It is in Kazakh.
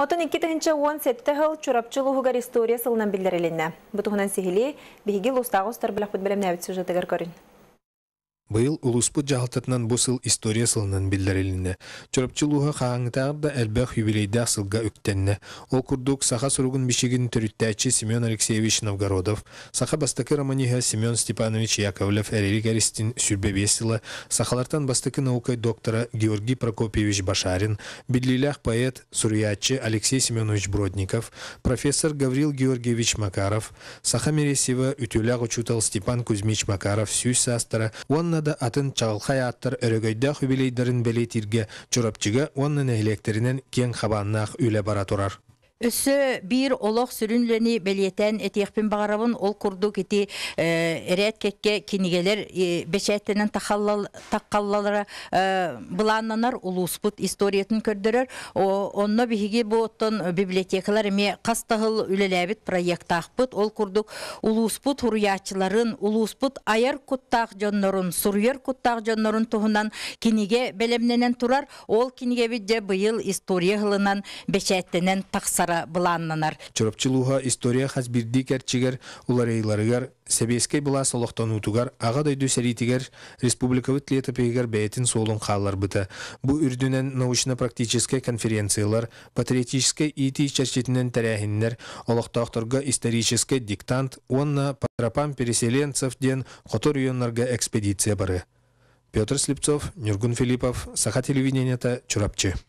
Отын икки тәһинче уон сетті хыл чурапчыл уһугар история сылынан биллерелинне. Бұтығынан сихили биһиги лустагы устар билах бит белемнәбит сюжетыгар көрін. Быйыл улуспут жаһалтатынан бу сыл история сылынан биллерилине. Чөрөпчүлүгө хаңытагы да әлбәх юбилейдә сылга үктенне. Ол саха суругун бишигин төрүттәчи Семен Алексеевич Новгородов, саха бастыкы романиха Семен Степанович Яковлев Эрелик Аристин сылы, сахалартан бастакы наукай доктора Георгий Прокопьевич Башарин, биллилях поэт Сурьячи Алексей Семенович Бродников, профессор Гаврил Георгиевич Макаров, саха Мересева Үтюлях Учутал Степан Кузьмич Макаров, Сюй Састара, Уанна да атын чағылқай аттар өрегөйді үбілейдерін білейтірге чүріпчігі оның әйлектерінен кен қабанынақ үйлі бара тұрар. Өсі бір олық сүрүнлени бәлетен әтекпін бағарабын ол құрды кеті әрәт э, кәкке кенігелер бәшәттенін таққаллалара э, бұланнанар ұлуспут историятын О Онна біхіге бұттын библиотекалар ме қастығыл үлеләбіт проекттақпыт. Ол құрдық ұлуспут ұруячыларын, ұлуспут аяр құттақ жоннарын, сұруер құттақ жоннарын тұғынан кеніге бәлемненен тұрар. Ол киниге бітже бұйыл история ғылынан бәшәттенен тақсар тара история хас бирди керчигер уларыйларыгар сәбеске бұла солықтан ұтығар, аға дойды сәритігер республикавыт етіпегер бәйтін солын қалар бұты. Бұ үрдінен научно-практическе конференциялар, патриотическе ити чәрчетінен тәрәхіндер, олықтақтырға историческе диктант, онна патрапам переселенцев ден қотор үйонларға экспедиция бары. Петр Слепцов, Нюргун Филиппов, Саха телевидениета, Чурапчы.